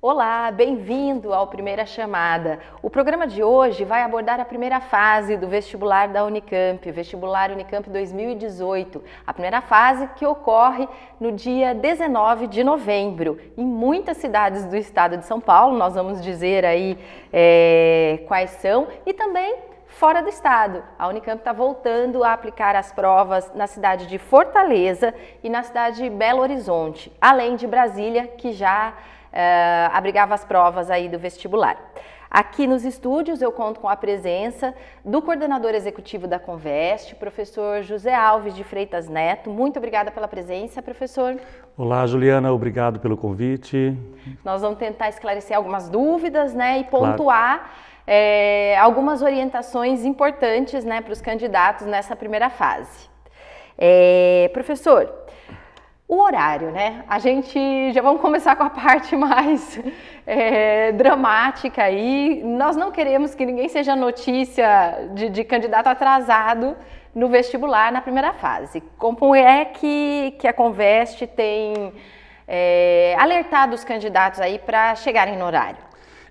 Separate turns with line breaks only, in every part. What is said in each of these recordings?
Olá, bem-vindo ao Primeira Chamada. O programa de hoje vai abordar a primeira fase do vestibular da Unicamp, vestibular Unicamp 2018. A primeira fase que ocorre no dia 19 de novembro, em muitas cidades do estado de São Paulo. Nós vamos dizer aí é, quais são e também fora do estado. A Unicamp está voltando a aplicar as provas na cidade de Fortaleza e na cidade de Belo Horizonte, além de Brasília, que já uh, abrigava as provas aí do vestibular. Aqui nos estúdios eu conto com a presença do coordenador executivo da Conveste, professor José Alves de Freitas Neto. Muito obrigada pela presença, professor.
Olá, Juliana, obrigado pelo convite.
Nós vamos tentar esclarecer algumas dúvidas, né, e pontuar claro é, algumas orientações importantes né, para os candidatos nessa primeira fase. É, professor, o horário, né? A gente já vamos começar com a parte mais é, dramática aí. Nós não queremos que ninguém seja notícia de, de, candidato atrasado no vestibular na primeira fase. Como é que, que a Conveste tem é, alertado os candidatos aí para chegarem no horário?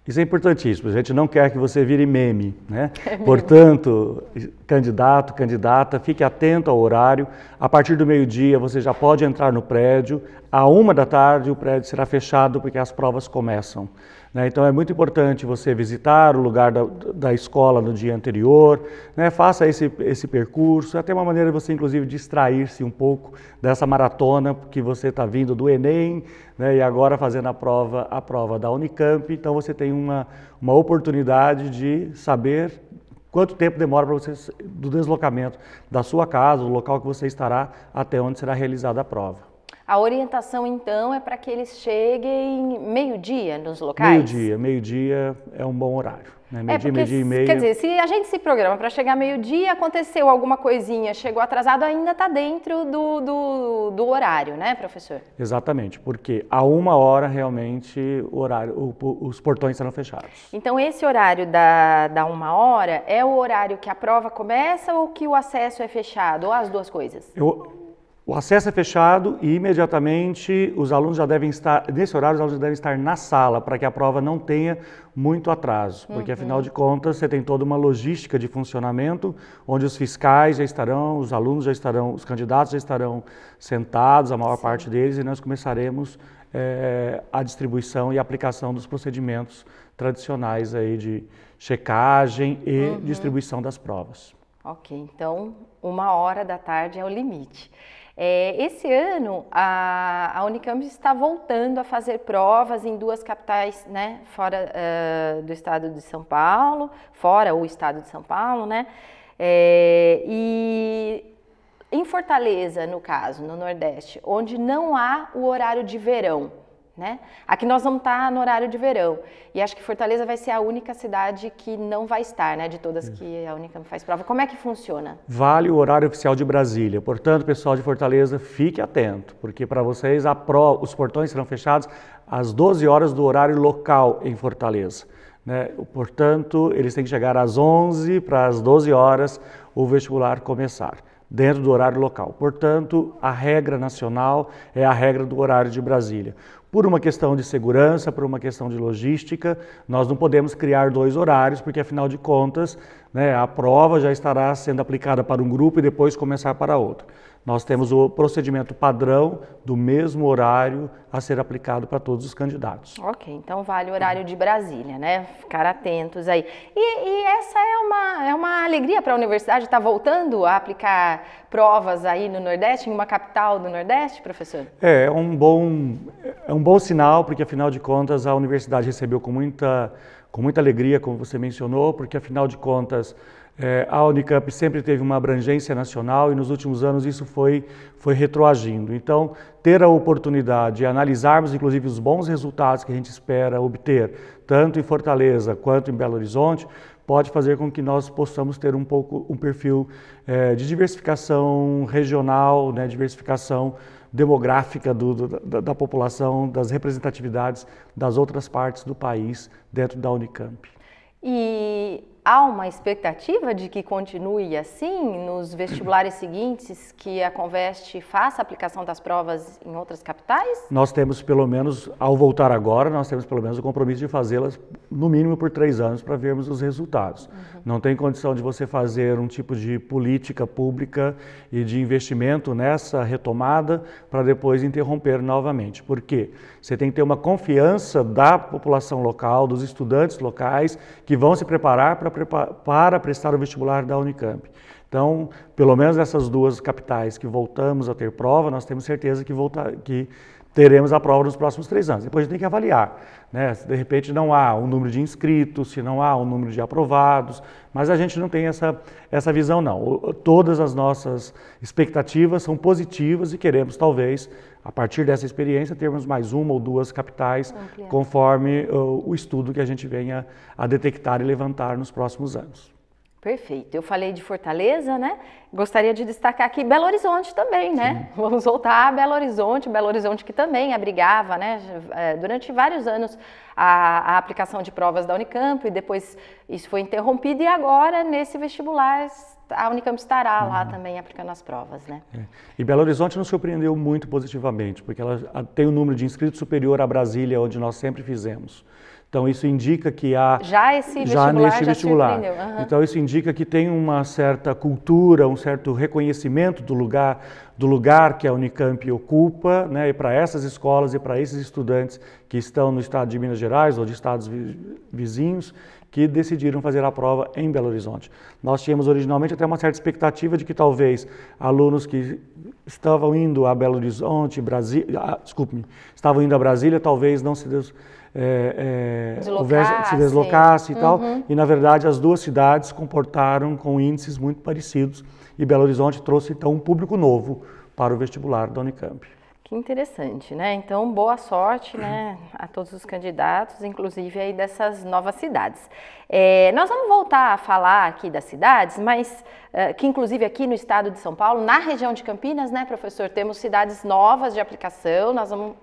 Isso é importantíssimo. A gente não quer que você vire meme, né? É Portanto, candidato, candidata, fique atento ao horário. A partir do meio-dia você já pode entrar no prédio. À uma da tarde o prédio será fechado porque as provas começam. Né? Então é muito importante você visitar o lugar da, da escola no dia anterior, né? faça esse, esse percurso, é até uma maneira de você, inclusive, distrair-se um pouco dessa maratona que você está vindo do Enem né? e agora fazendo a prova, a prova da Unicamp. Então você tem uma, uma oportunidade de saber quanto tempo demora para você do deslocamento da sua casa, do local que você estará, até onde será realizada a prova.
A orientação, então, é para que eles cheguem meio-dia nos locais?
Meio-dia, meio-dia é um bom horário. Né? Meio dia, meio dia e meio. Quer dizer,
se a gente se programa para chegar meio-dia, aconteceu alguma coisinha, chegou atrasado, ainda está dentro do, do, do, horário, né, professor?
Exatamente, porque a uma hora realmente o horário, o, os portões serão fechados.
Então, esse horário da, da uma hora é o horário que a prova começa ou que o acesso é fechado? Ou as duas coisas?
Eu, o acesso é fechado e imediatamente os alunos já devem estar, nesse horário, os alunos já devem estar na sala para que a prova não tenha muito atraso, porque uhum. afinal de contas você tem toda uma logística de funcionamento onde os fiscais já estarão, os alunos já estarão, os candidatos já estarão sentados, a maior Sim. parte deles, e nós começaremos é, a distribuição e aplicação dos procedimentos tradicionais aí de checagem e uhum. distribuição das provas.
Ok, então uma hora da tarde é o limite. É, esse ano, a, a, Unicamp está voltando a fazer provas em duas capitais, né, fora uh, do estado de São Paulo, fora o estado de São Paulo, né, é, e em Fortaleza, no caso, no Nordeste, onde não há o horário de verão. Né? Aqui nós vamos estar tá no horário de verão. E acho que Fortaleza vai ser a única cidade que não vai estar, né? De todas é. que a que faz prova. Como é que funciona?
Vale o horário oficial de Brasília. Portanto, pessoal de Fortaleza, fique atento, porque para vocês os portões serão fechados às 12 horas do horário local em Fortaleza. Né? Portanto, eles têm que chegar às 11 para as 12 horas o vestibular começar dentro do horário local. Portanto, a regra nacional é a regra do horário de Brasília. Por uma questão de segurança, por uma questão de logística, nós não podemos criar dois horários, porque afinal de contas né, a prova já estará sendo aplicada para um grupo e depois começar para outro. Nós temos o procedimento padrão do mesmo horário a ser aplicado para todos os candidatos.
Ok, então vale o horário de Brasília, né? Ficar atentos aí. E, e essa é uma, é uma alegria para a universidade estar tá voltando a aplicar provas aí no Nordeste, em uma capital do Nordeste, professor?
É, é um bom, é um bom sinal, porque afinal de contas a universidade recebeu com muita, com muita alegria, como você mencionou, porque afinal de contas é, a Unicamp sempre teve uma abrangência nacional e nos últimos anos isso foi, foi retroagindo. Então, ter a oportunidade de analisarmos, inclusive, os bons resultados que a gente espera obter, tanto em Fortaleza quanto em Belo Horizonte, pode fazer com que nós possamos ter um pouco um perfil é, de diversificação regional, né, diversificação demográfica do, do, da, da população, das representatividades das outras partes do país dentro da Unicamp.
E há uma expectativa de que continue assim nos vestibulares seguintes, que a Conveste faça a aplicação das provas em outras capitais?
Nós temos pelo menos, ao voltar agora, nós temos pelo menos o compromisso de fazê-las no mínimo por três anos para vermos os resultados. Uhum. Não tem condição de você fazer um tipo de política pública e de investimento nessa retomada para depois interromper novamente. Por quê? Você tem que ter uma confiança da população local, dos estudantes locais que vão se preparar para para prestar o vestibular da Unicamp. Então, pelo menos nessas duas capitais que voltamos a ter prova, nós temos certeza que, volta, que teremos a prova nos próximos três anos. Depois a gente tem que avaliar, né? se de repente não há um número de inscritos, se não há um número de aprovados, mas a gente não tem essa, essa visão não. Todas as nossas expectativas são positivas e queremos talvez a partir dessa experiência, termos mais uma ou duas capitais, Ampliar. conforme uh, o estudo que a gente venha a detectar e levantar nos próximos anos.
Perfeito. Eu falei de Fortaleza, né? Gostaria de destacar aqui Belo Horizonte também, né? Sim. Vamos voltar a Belo Horizonte, Belo Horizonte que também abrigava, né? É, durante vários anos a, a aplicação de provas da Unicamp e depois isso foi interrompido e agora nesse vestibular a Unicamp estará uhum. lá também aplicando as provas, né?
É. E Belo Horizonte nos surpreendeu muito positivamente, porque ela tem o um número de inscritos superior a Brasília, onde nós sempre fizemos. Então isso indica que há já esse já neste já vestibular. Uhum. Então isso indica que tem uma certa cultura, um certo reconhecimento do lugar do lugar que a Unicamp ocupa, né? E para essas escolas e para esses estudantes que estão no estado de Minas Gerais ou de estados vizinhos que decidiram fazer a prova em Belo Horizonte. Nós tínhamos originalmente até uma certa expectativa de que talvez alunos que estavam indo a Belo Horizonte, Brasília, ah, desculpe, estavam indo a Brasília, talvez não se é, é, houvesse, se deslocasse e uhum. tal. E, na verdade, as duas cidades comportaram com índices muito parecidos e Belo Horizonte trouxe, então, um público novo para o vestibular da Unicamp.
Que interessante, né? Então, boa sorte né, a todos os candidatos, inclusive aí dessas novas cidades. É, nós vamos voltar a falar aqui das cidades, mas é, que inclusive aqui no estado de São Paulo, na região de Campinas, né, professor, temos cidades novas de aplicação, nós vamos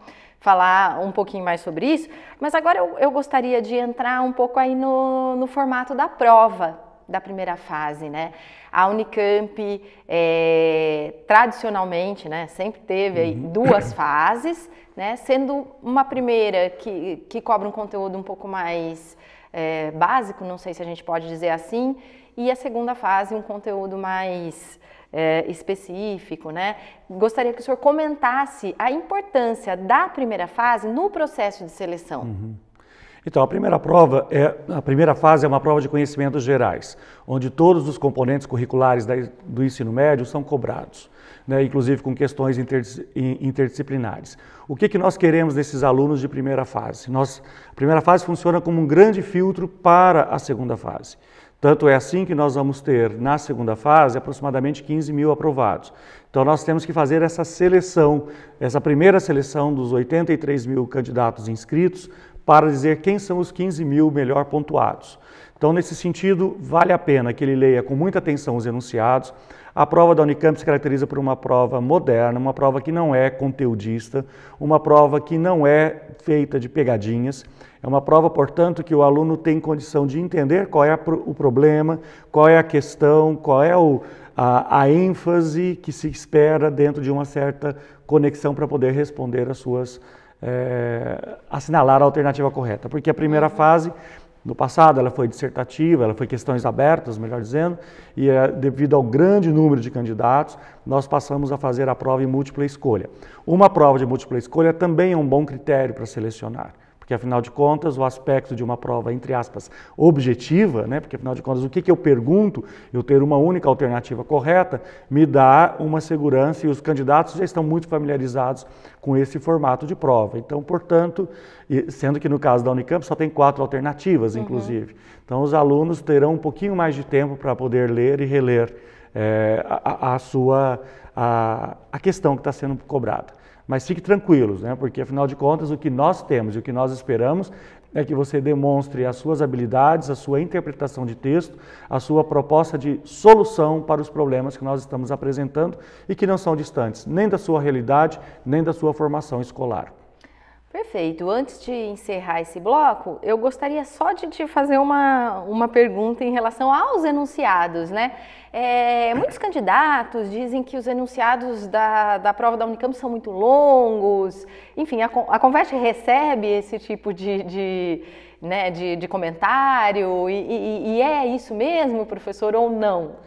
falar um pouquinho mais sobre isso, mas agora eu, eu gostaria de entrar um pouco aí no, no formato da prova, da primeira fase, né? A Unicamp é, tradicionalmente, né, sempre teve aí uhum. duas fases, né? Sendo uma primeira que, que cobra um conteúdo um pouco mais é, básico, não sei se a gente pode dizer assim, e a segunda fase um conteúdo mais é, específico, né? Gostaria que o senhor comentasse a importância da primeira fase no processo de seleção.
Uhum. Então, a primeira prova é a primeira fase é uma prova de conhecimentos gerais, onde todos os componentes curriculares da, do ensino médio são cobrados, né, inclusive com questões interdisciplinares. O que, que nós queremos desses alunos de primeira fase? Nós, a primeira fase funciona como um grande filtro para a segunda fase. Tanto é assim que nós vamos ter, na segunda fase, aproximadamente 15 mil aprovados. Então nós temos que fazer essa seleção, essa primeira seleção dos 83 mil candidatos inscritos, para dizer quem são os 15 mil melhor pontuados. Então, nesse sentido, vale a pena que ele leia com muita atenção os enunciados, a prova da Unicamp se caracteriza por uma prova moderna, uma prova que não é conteudista, uma prova que não é feita de pegadinhas. É uma prova, portanto, que o aluno tem condição de entender qual é o problema, qual é a questão, qual é o, a, a, ênfase que se espera dentro de uma certa conexão para poder responder as suas, é, assinalar a alternativa correta. Porque a primeira uhum. fase no passado, ela foi dissertativa, ela foi questões abertas, melhor dizendo, e eh, devido ao grande número de candidatos, nós passamos a fazer a prova em múltipla escolha. Uma prova de múltipla escolha também é um bom critério para selecionar porque afinal de contas o aspecto de uma prova, entre aspas, objetiva, né? porque afinal de contas o que, que eu pergunto, eu ter uma única alternativa correta, me dá uma segurança e os candidatos já estão muito familiarizados com esse formato de prova. Então, portanto, sendo que no caso da Unicamp só tem quatro alternativas, uhum. inclusive. Então, os alunos terão um pouquinho mais de tempo para poder ler e reler é, a, a, sua a, a questão que está sendo cobrada. Mas fique tranquilos, né? porque afinal de contas o que nós temos e o que nós esperamos é que você demonstre as suas habilidades, a sua interpretação de texto, a sua proposta de solução para os problemas que nós estamos apresentando e que não são distantes nem da sua realidade, nem da sua formação escolar.
Perfeito. Antes de encerrar esse bloco, eu gostaria só de te fazer uma, uma pergunta em relação aos enunciados, né? É, muitos candidatos dizem que os enunciados da, da prova da Unicamp são muito longos. Enfim, a, a Converte recebe esse tipo de, de, né, de, de comentário e, e, e é isso mesmo, professor,
ou não? Não.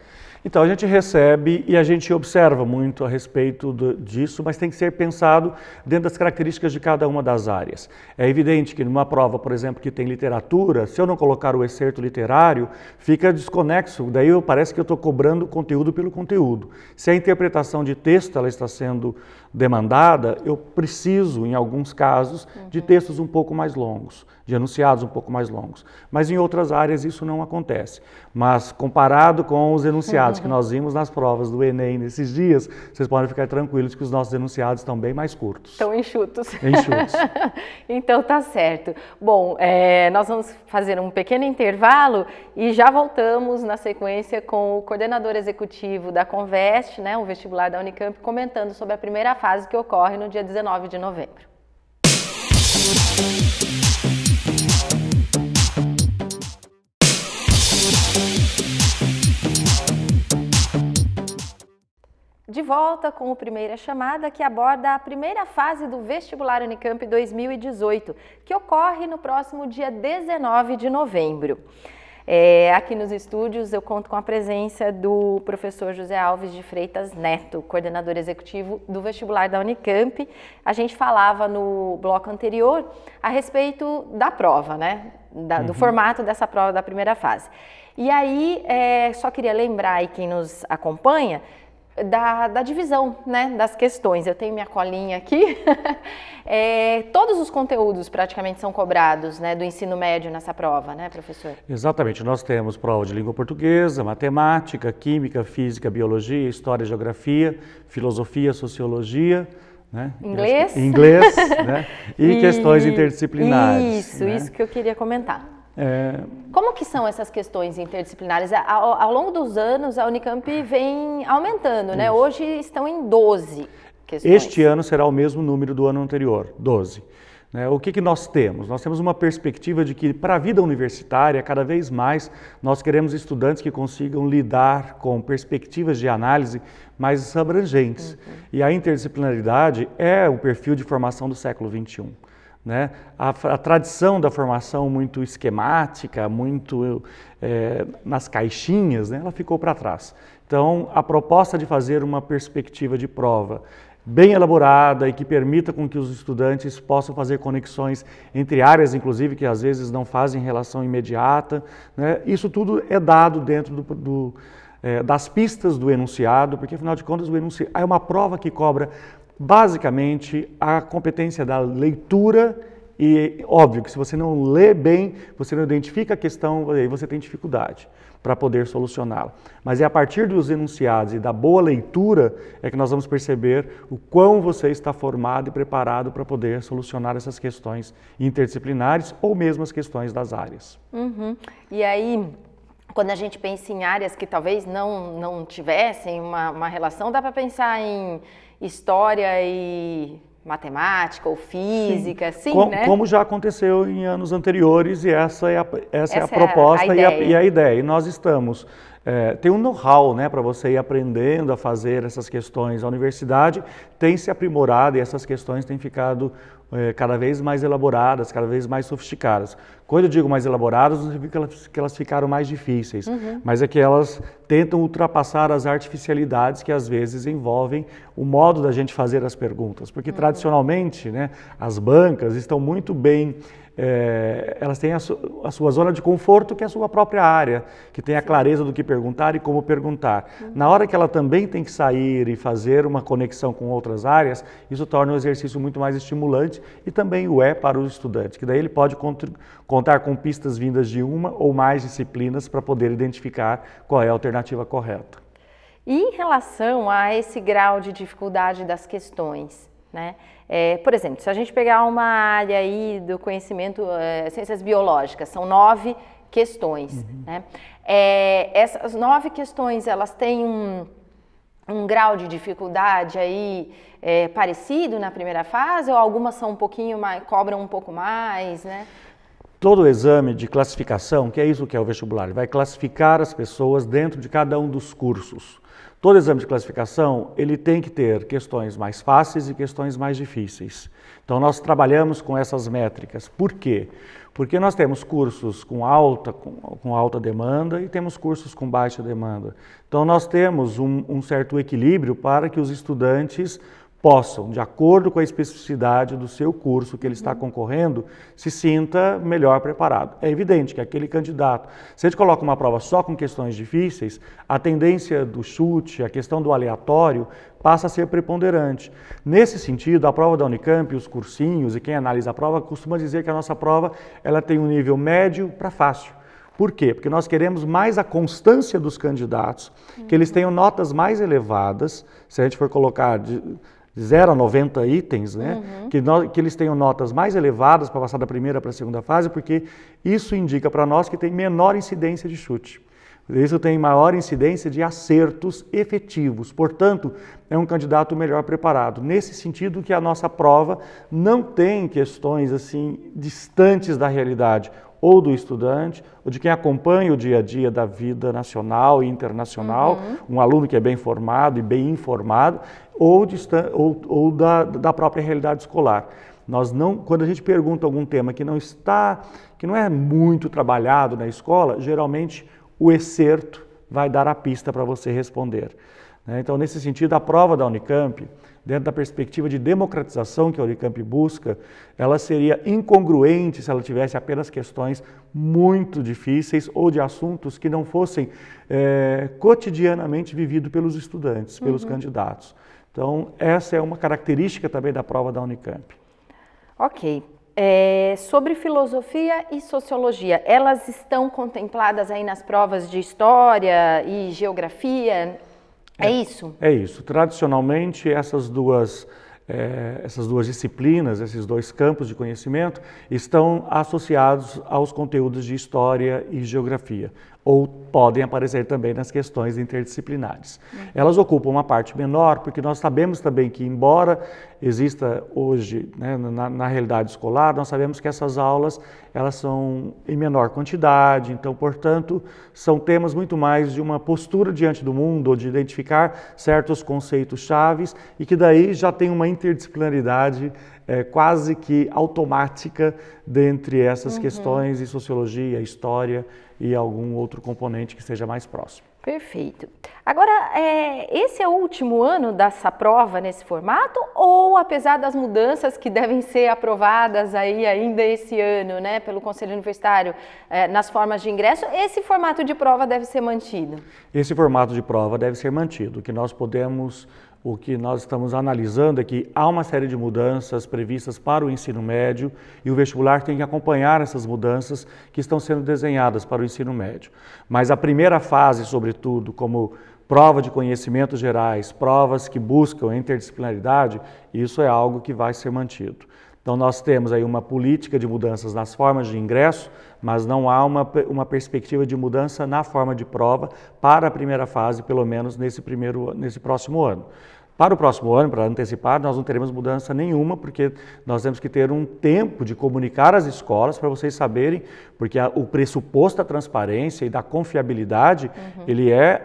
Então a gente recebe e a gente observa muito a respeito do, disso, mas tem que ser pensado dentro das características de cada uma das áreas. É evidente que numa prova, por exemplo, que tem literatura, se eu não colocar o excerto literário, fica desconexo, daí eu, parece que eu estou cobrando conteúdo pelo conteúdo. Se a interpretação de texto ela está sendo demandada, eu preciso, em alguns casos, uhum. de textos um pouco mais longos de enunciados um pouco mais longos. Mas em outras áreas isso não acontece. Mas comparado com os enunciados que nós vimos nas provas do Enem nesses dias, vocês podem ficar tranquilos que os nossos enunciados estão bem mais curtos.
Estão enxutos. Enxutos. então tá certo. Bom, é, nós vamos fazer um pequeno intervalo e já voltamos na sequência com o coordenador executivo da Convest, né, o vestibular da Unicamp, comentando sobre a primeira fase que ocorre no dia 19 de novembro. De volta com o Primeira Chamada, que aborda a primeira fase do Vestibular Unicamp 2018, que ocorre no próximo dia 19 de novembro. É, aqui nos estúdios eu conto com a presença do professor José Alves de Freitas Neto, coordenador executivo do vestibular da Unicamp. A gente falava no bloco anterior a respeito da prova, né? Da, do uhum. formato dessa prova da primeira fase. E aí, é, só queria lembrar aí quem nos acompanha da, da, divisão né, das questões. Eu tenho minha colinha aqui. é, todos os conteúdos praticamente são cobrados né, do ensino médio nessa prova, né, professor?
Exatamente. Nós temos prova de língua portuguesa, matemática, química, física, biologia, história, geografia, filosofia, sociologia. Né? Inglês. Inglês, né? E, e, questões interdisciplinares. Isso, né? isso que
eu queria comentar. É... Como que são essas questões interdisciplinares? Ao, ao longo dos anos, a Unicamp vem aumentando, né? Isso. né? Hoje estão em 12 questões. Este
ano será o mesmo número do ano anterior, 12. Né? O que, que nós temos? Nós temos uma perspectiva de que, para a vida universitária, cada vez mais nós queremos estudantes que consigam lidar com perspectivas de análise mais abrangentes. Uhum. E a interdisciplinaridade é o perfil de formação do século XXI. Né? A, a, tradição da formação muito esquemática, muito é, nas caixinhas, né? ela ficou para trás. Então, a proposta de fazer uma perspectiva de prova bem elaborada e que permita com que os estudantes possam fazer conexões entre áreas, inclusive, que às vezes não fazem relação imediata. Né? Isso tudo é dado dentro do, do, é, das pistas do enunciado, porque afinal de contas o enunciado é uma prova que cobra basicamente a competência da leitura e óbvio que se você não lê bem, você não identifica a questão, aí você tem dificuldade para poder solucioná-la. Mas é a partir dos enunciados e da boa leitura é que nós vamos perceber o quão você está formado e preparado para poder solucionar essas questões interdisciplinares ou mesmo as questões das áreas.
Uhum. E aí, quando a gente pensa em áreas que talvez não, não tivessem uma, uma relação, dá para pensar em história e matemática ou física, Sim. Assim, né? Como
já aconteceu em anos anteriores e essa é a, essa, é essa é a proposta é a e, a, e a ideia. E nós estamos é, tem um know-how né, para você ir aprendendo a fazer essas questões. A universidade tem se aprimorado e essas questões têm ficado é, cada vez mais elaboradas, cada vez mais sofisticadas. Quando eu digo mais elaboradas, não significa que elas ficaram mais difíceis, uhum. mas é que elas tentam ultrapassar as artificialidades que às vezes envolvem o modo da gente fazer as perguntas. Porque uhum. tradicionalmente né, as bancas estão muito bem é, elas têm a, su, a, sua zona de conforto, que é a sua própria área, que tem a clareza do que perguntar e como perguntar. Uhum. Na hora que ela também tem que sair e fazer uma conexão com outras áreas, isso torna o exercício muito mais estimulante e também o é para o estudante, que daí ele pode contar com pistas vindas de uma ou mais disciplinas para poder identificar qual é a alternativa correta.
E em relação a esse grau de dificuldade das questões, né? É, por exemplo, se a gente pegar uma área aí do conhecimento, é, ciências biológicas, são nove questões. Uhum. Né? É, essas nove questões, elas têm um, um grau de dificuldade aí é, parecido na primeira fase ou algumas são um pouquinho mais, cobram um pouco mais, né?
Todo o exame de classificação, que é isso que é o vestibular, vai classificar as pessoas dentro de cada um dos cursos. Todo exame de classificação, ele tem que ter questões mais fáceis e questões mais difíceis. Então nós trabalhamos com essas métricas. Por quê? Porque nós temos cursos com alta, com, com alta demanda e temos cursos com baixa demanda. Então nós temos um, um certo equilíbrio para que os estudantes possam, de acordo com a especificidade do seu curso que ele está uhum. concorrendo, se sinta melhor preparado. É evidente que aquele candidato, se a gente coloca uma prova só com questões difíceis, a tendência do chute, a questão do aleatório, passa a ser preponderante. Nesse sentido, a prova da Unicamp, os cursinhos e quem analisa a prova costuma dizer que a nossa prova ela tem um nível médio para fácil. Por quê? Porque nós queremos mais a constância dos candidatos, que eles uhum. tenham notas mais elevadas, se a gente for colocar de, 0 a 90 itens, né? Uhum. Que, nós, que eles tenham notas mais elevadas para passar da primeira para a segunda fase, porque isso indica para nós que tem menor incidência de chute. Isso tem maior incidência de acertos efetivos, portanto, é um candidato melhor preparado. Nesse sentido que a nossa prova não tem questões assim distantes da realidade ou do estudante, ou de quem acompanha o dia a dia da vida nacional e internacional, uhum. um aluno que é bem formado e bem informado, ou, ou, ou da, da própria realidade escolar. Nós não, quando a gente pergunta algum tema que não está, que não é muito trabalhado na escola, geralmente o excerto vai dar a pista para você responder. Né? Então, nesse sentido, a prova da Unicamp dentro da perspectiva de democratização que a Unicamp busca, ela seria incongruente se ela tivesse apenas questões muito difíceis ou de assuntos que não fossem é, cotidianamente vividos pelos estudantes, pelos uhum. candidatos. Então, essa é uma característica também da prova da Unicamp.
Ok. É, sobre filosofia e sociologia, elas estão contempladas aí nas provas de história e geografia? É, é, isso?
É isso. Tradicionalmente, essas duas, é, essas duas disciplinas, esses dois campos de conhecimento, estão associados aos conteúdos de história e geografia ou podem aparecer também nas questões interdisciplinares. Uhum. Elas ocupam uma parte menor, porque nós sabemos também que, embora exista hoje né, na, na, realidade escolar, nós sabemos que essas aulas elas são em menor quantidade, então, portanto, são temas muito mais de uma postura diante do mundo, de identificar certos conceitos chaves e que daí já tem uma interdisciplinaridade é, quase que automática dentre essas uhum. questões e sociologia, história e algum outro componente que seja mais próximo.
Perfeito. Agora, é, esse é o último ano dessa prova nesse formato ou, apesar das mudanças que devem ser aprovadas aí ainda esse ano, né, pelo Conselho Universitário é, nas formas de ingresso, esse formato de prova deve ser mantido?
Esse formato de prova deve ser mantido. O que nós podemos o que nós estamos analisando é que há uma série de mudanças previstas para o ensino médio e o vestibular tem que acompanhar essas mudanças que estão sendo desenhadas para o ensino médio. Mas a primeira fase, sobretudo, como prova de conhecimentos gerais, provas que buscam interdisciplinaridade, isso é algo que vai ser mantido. Então, nós temos aí uma política de mudanças nas formas de ingresso, mas não há uma, uma perspectiva de mudança na forma de prova para a primeira fase, pelo menos nesse, primeiro, nesse próximo ano. Para o próximo ano, para antecipar, nós não teremos mudança nenhuma, porque nós temos que ter um tempo de comunicar às escolas para vocês saberem, porque o pressuposto da transparência e da confiabilidade, uhum. ele é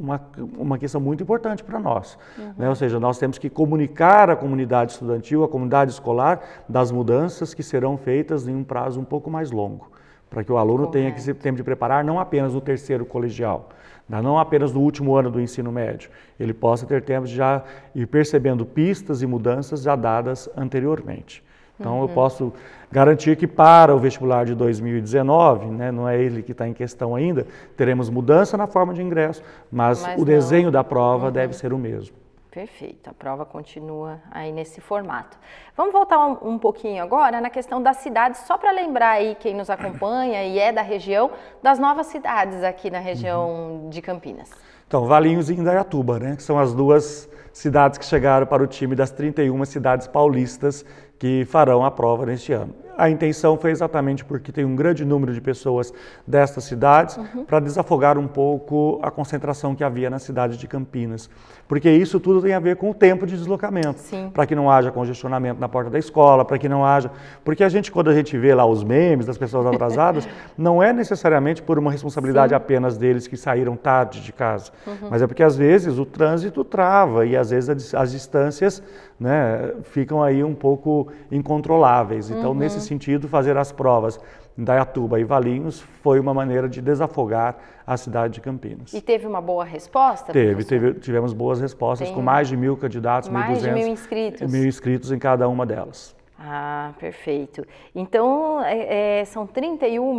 uma, uma questão muito importante para nós. Uhum. Né? Ou seja, nós temos que comunicar à comunidade estudantil, à comunidade escolar, das mudanças que serão feitas em um prazo um pouco mais longo, para que o aluno Correto. tenha que se tempo de preparar não apenas no terceiro colegial, né? não apenas no último ano do ensino médio, ele possa ter tempo de já ir percebendo pistas e mudanças já dadas anteriormente. Então uhum. eu posso garantir que para o vestibular de 2019, né, não é ele que está em questão ainda, teremos mudança na forma de ingresso, mas, mas o não. desenho da prova uhum. deve ser o mesmo.
Perfeito, a prova continua aí nesse formato. Vamos voltar um, um pouquinho agora na questão das cidades, só para lembrar aí quem nos acompanha e é da região, das novas cidades aqui na região uhum. de Campinas.
Então, Valinhos e Indaiatuba, né, que são as duas cidades que chegaram para o time das 31 cidades paulistas que farão a prova neste ano. A intenção foi exatamente porque tem um grande número de pessoas destas cidades uhum. para desafogar um pouco a concentração que havia na cidade de Campinas. Porque isso tudo tem a ver com o tempo de deslocamento, para que não haja congestionamento na porta da escola, para que não haja, porque a gente quando a gente vê lá os memes das pessoas atrasadas, não é necessariamente por uma responsabilidade Sim. apenas deles que saíram tarde de casa, uhum. mas é porque às vezes o trânsito trava e às vezes as distâncias né, ficam aí um pouco incontroláveis. Então, uhum. nesse sentido, fazer as provas da Iatuba e Valinhos foi uma maneira de desafogar a cidade de Campinas. E
teve uma boa resposta? Teve,
teve tivemos boas respostas, Tem com mais de mil candidatos, mais 1.200 mil
inscritos. mil
inscritos em cada uma delas.
Ah, perfeito. Então, é, é são 31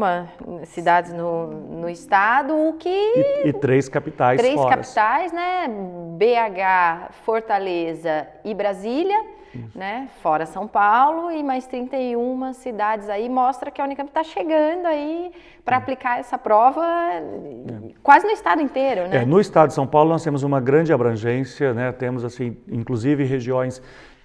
cidades no, no estado, o que... E,
e três capitais Três fora. capitais,
né? BH, Fortaleza e Brasília, Isso. né? Fora São Paulo e mais 31 cidades aí. Mostra que a Unicamp está chegando aí para hum. aplicar essa prova é. quase no estado inteiro, né? É, no
estado de São Paulo nós temos uma grande abrangência, né? Temos, assim, inclusive regiões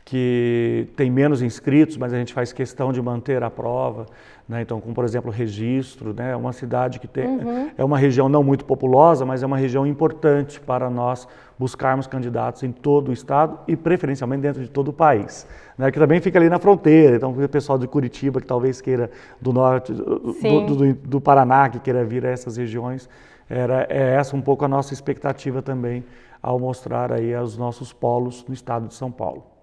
que tem menos inscritos, mas a gente faz questão de manter a prova. Né? Então, como por exemplo, registro, né? é uma cidade que tem, uhum. é uma região não muito populosa, mas é uma região importante para nós buscarmos candidatos em todo o estado e preferencialmente dentro de todo o país, né? que também fica ali na fronteira. Então, o pessoal de Curitiba que talvez queira do norte, do, do, do, Paraná que queira vir a essas regiões, era é essa um pouco a nossa expectativa também ao mostrar aí os nossos polos no estado de São Paulo.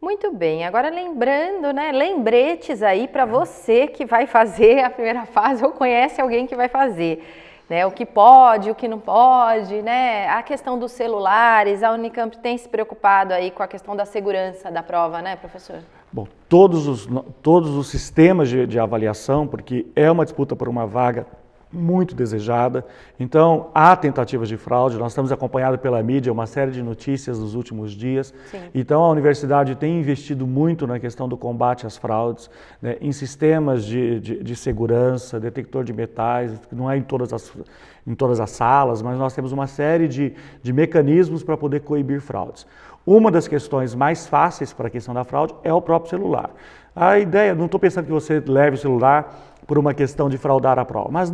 Muito bem, agora lembrando, né? Lembretes aí para você que vai fazer a primeira fase ou conhece alguém que vai fazer. Né, o que pode, o que não pode, né? A questão dos celulares, a Unicamp tem se preocupado aí com a questão da segurança da prova, né, professor?
Bom, todos os, todos os sistemas de, de avaliação, porque é uma disputa por uma vaga muito desejada. Então, há tentativas de fraude, nós estamos acompanhados pela mídia, uma série de notícias dos últimos dias. Sim. Então, a universidade tem investido muito na questão do combate às fraudes, né, em sistemas de, de, de, segurança, detector de metais, não é em todas as, em todas as salas, mas nós temos uma série de, de mecanismos para poder coibir fraudes. Uma das questões mais fáceis para a questão da fraude é o próprio celular. A ideia, não estou pensando que você leve o celular por uma questão de fraudar a prova. Mas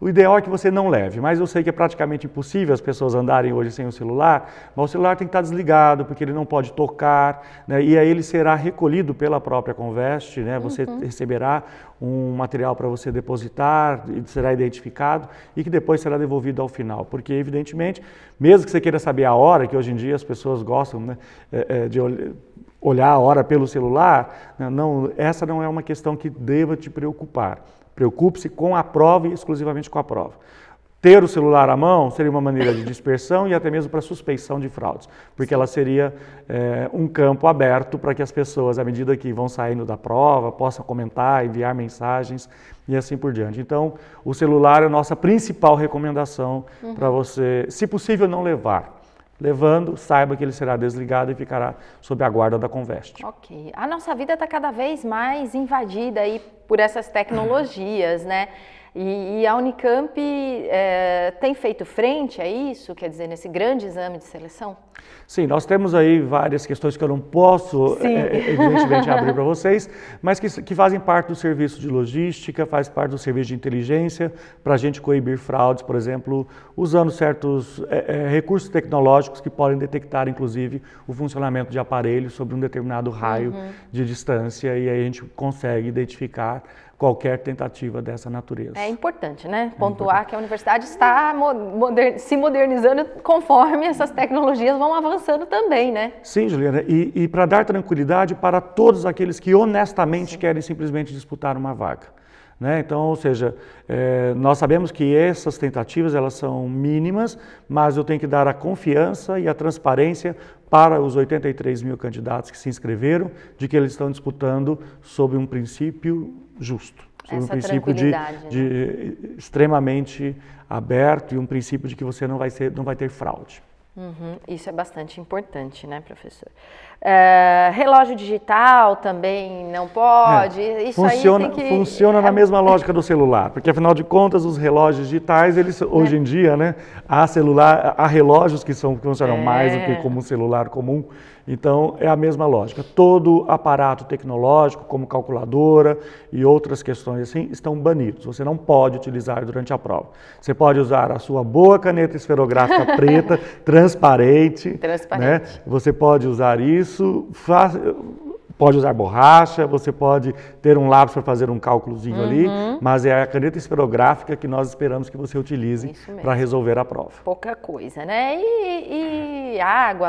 o ideal é que você não leve, mas eu sei que é praticamente impossível as pessoas andarem hoje sem o celular, mas o celular tem que estar desligado, porque ele não pode tocar, né? e aí ele será recolhido pela própria Conveste, né? você uhum. receberá um material para você depositar, será identificado e que depois será devolvido ao final, porque evidentemente, mesmo que você queira saber a hora, que hoje em dia as pessoas gostam né, é, é, de olhar a hora pelo celular, né? não, essa não é uma questão que deva te preocupar. Preocupe-se com a prova e exclusivamente com a prova. Ter o celular à mão seria uma maneira de dispersão e até mesmo para suspeição de fraudes, porque ela seria é, um campo aberto para que as pessoas, à medida que vão saindo da prova, possam comentar, enviar mensagens e assim por diante. Então, o celular é a nossa principal recomendação uhum. para você, se possível, não levar levando, saiba que ele será desligado e ficará sob a guarda da Conveste.
Ok. A nossa vida está cada vez mais invadida aí por essas tecnologias, né? E, e a Unicamp é, tem feito frente a isso, quer dizer, nesse grande exame de seleção?
Sim, nós temos aí várias questões que eu não posso, é, é, evidentemente, abrir para vocês, mas que, que fazem parte do serviço de logística, faz parte do serviço de inteligência, para a gente coibir fraudes, por exemplo, usando certos é, é, recursos tecnológicos que podem detectar, inclusive, o funcionamento de aparelhos sobre um determinado raio uhum. de distância, e aí a gente consegue identificar qualquer tentativa dessa natureza. É
importante, né? É Pontuar é importante. que a universidade está moder se modernizando conforme essas tecnologias vão avançando também, né?
Sim, Juliana, e, e para dar tranquilidade para todos aqueles que honestamente Sim. querem simplesmente disputar uma vaga. Né? Então, ou seja, é, nós sabemos que essas tentativas elas são mínimas, mas eu tenho que dar a confiança e a transparência para os 83 mil candidatos que se inscreveram, de que eles estão disputando sob um princípio justo, sobre Essa um princípio de, né? de né? extremamente aberto e um princípio de que você não vai, ser, não vai ter fraude.
Uhum, isso é bastante importante, né, professor? Eh, relógio digital também não pode. É, isso funciona, aí tem que... funciona na
é mesma lógica do celular, porque afinal de contas os relógios digitais, eles é. hoje em dia, né, há celular, há relógios que são que funcionam é. mais do que é. como um celular comum. Então, é a mesma lógica. Todo aparato tecnológico, como calculadora e outras questões assim, estão banidos. Você não pode utilizar durante a prova. Você pode usar a sua boa caneta esferográfica preta, transparente. Né? Transparente. Né? Você pode usar isso. Faz, pode usar borracha, você pode ter um lápis para fazer um cálculozinho uhum. ali, mas é a caneta esferográfica que nós esperamos que você utilize para resolver a prova.
Pouca coisa, né? E, e água,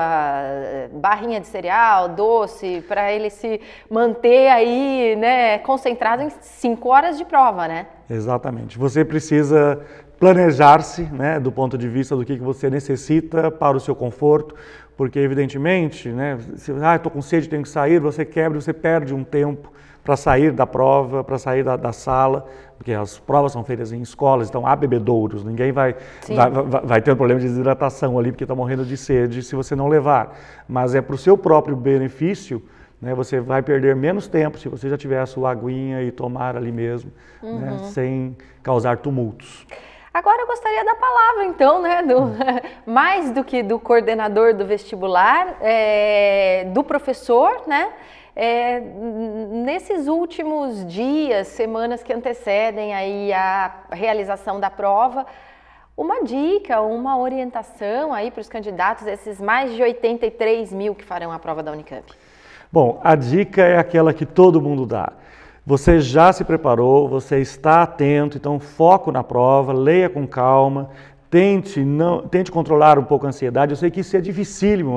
barrinha de cereal, doce, para ele se manter aí, né, concentrado em cinco horas de prova, né?
Exatamente. Você precisa planejar-se né, do ponto de vista do que, você necessita para o seu conforto, porque evidentemente, né, se ah, estou com sede, tenho que sair, você quebra, você perde um tempo para sair da prova, para sair da, da, sala, porque as provas são feitas em escolas, então há bebedouros, ninguém vai, vai, vai, vai, ter um problema de desidratação ali, porque está morrendo de sede se você não levar. Mas é para o seu próprio benefício, né, você vai perder menos tempo se você já tiver a sua aguinha e tomar ali mesmo, né, uhum. né, sem causar tumultos.
Agora eu gostaria da palavra, então, né? Do, hum. mais do que do coordenador do vestibular, é, do professor, né? É, nesses últimos dias, semanas que antecedem aí a realização da prova, uma dica, uma orientação aí para os candidatos, esses mais de 83 mil que farão a prova da Unicamp?
Bom, a dica é aquela que todo mundo dá. Você já se preparou, você está atento, então foco na prova, leia com calma, tente, não, tente controlar um pouco a ansiedade. Eu sei que isso é dificílimo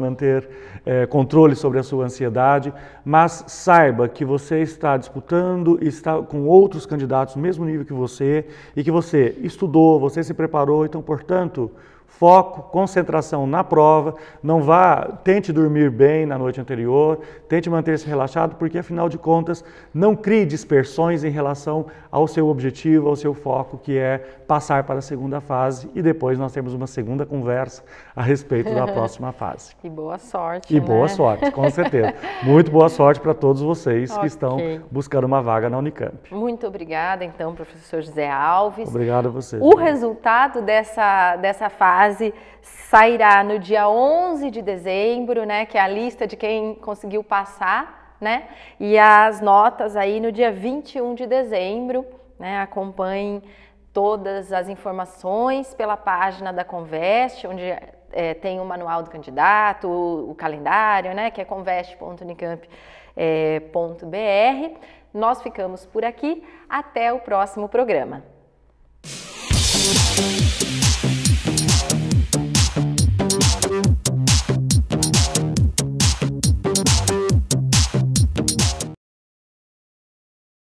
manter é, controle sobre a sua ansiedade, mas saiba que você está disputando, está com outros candidatos no mesmo nível que você e que você estudou, você se preparou, então, portanto, Foco, concentração na prova, não vá, tente dormir bem na noite anterior, tente manter-se relaxado, porque afinal de contas, não crie dispersões em relação ao seu objetivo, ao seu foco, que é passar para a segunda fase e depois nós temos uma segunda conversa a respeito da próxima fase.
E boa sorte. E né? boa sorte, com certeza. Muito
boa sorte para todos vocês okay. que estão buscando uma vaga na Unicamp.
Muito obrigada, então, professor José Alves. Obrigado a você. O resultado dessa, dessa fase base sairá no dia 11 de dezembro, né, que é a lista de quem conseguiu passar, né, e as notas aí no dia 21 de dezembro, né, acompanhem todas as informações pela página da Conveste, onde é, tem o manual do candidato, o, o calendário, né, que é conveste.unicamp.br. É, Nós ficamos por aqui, até o próximo programa.